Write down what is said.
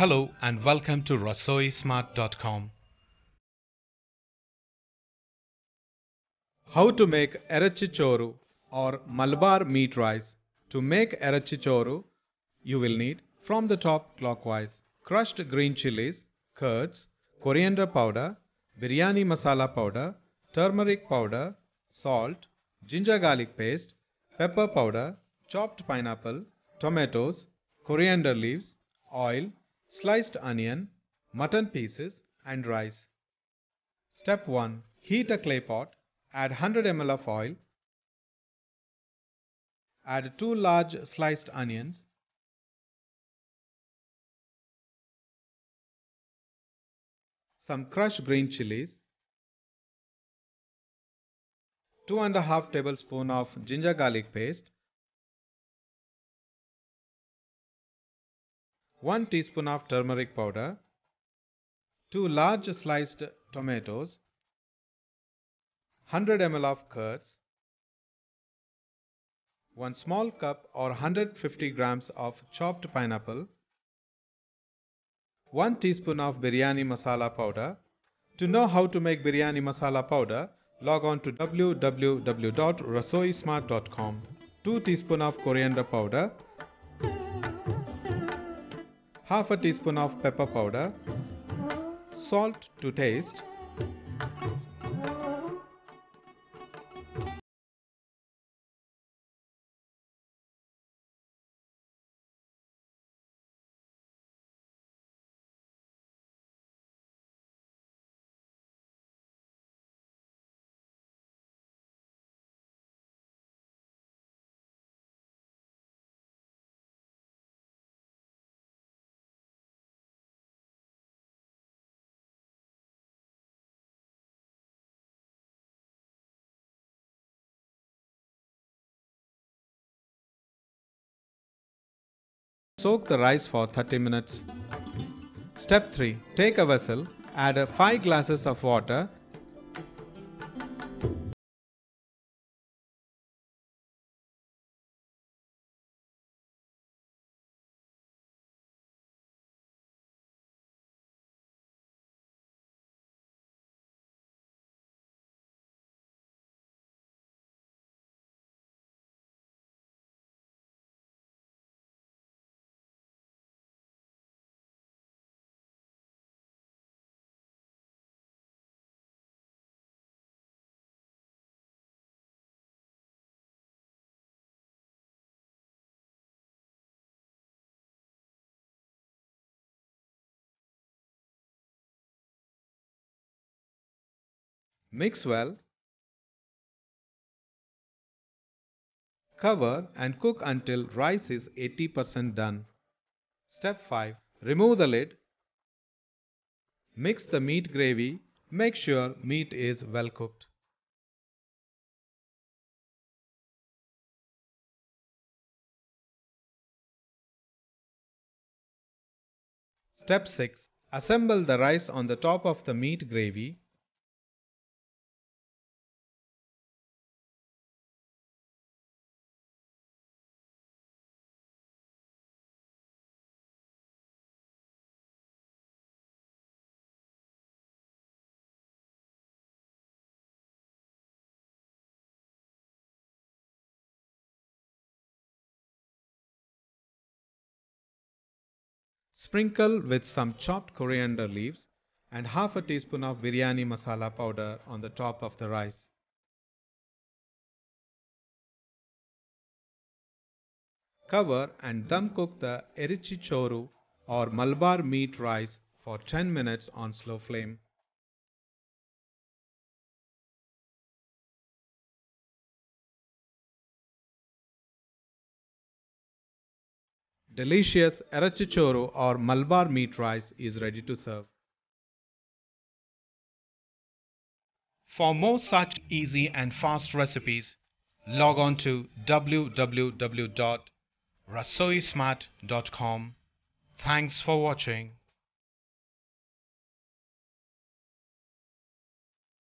Hello and welcome to RasoiSmart.com. How to make Arachichoru or Malabar meat rice. To make Arachichoru, you will need from the top clockwise crushed green chilies, curds, coriander powder, biryani masala powder, turmeric powder, salt, ginger garlic paste, pepper powder, chopped pineapple, tomatoes, coriander leaves, oil, sliced onion, mutton pieces and rice. Step 1. Heat a clay pot, add 100 ml of oil, add 2 large sliced onions, some crushed green chilies, 2 and a half tablespoon of ginger garlic paste, 1 teaspoon of turmeric powder, 2 large sliced tomatoes, 100 ml of curds, 1 small cup or 150 grams of chopped pineapple, 1 teaspoon of biryani masala powder. To know how to make biryani masala powder, log on to www.rasoismart.com. 2 teaspoon of coriander powder, half a teaspoon of pepper powder, salt to taste, Soak the rice for 30 minutes. Step 3. Take a vessel, add 5 glasses of water Mix well. Cover and cook until rice is 80% done. Step 5. Remove the lid. Mix the meat gravy. Make sure meat is well cooked. Step 6. Assemble the rice on the top of the meat gravy Sprinkle with some chopped coriander leaves and half a teaspoon of biryani masala powder on the top of the rice. Cover and dum cook the choru or Malabar meat rice for 10 minutes on slow flame. Delicious arachichoro or Malabar meat rice is ready to serve. For more such easy and fast recipes, log on to www.rasoismart.com. Thanks for watching.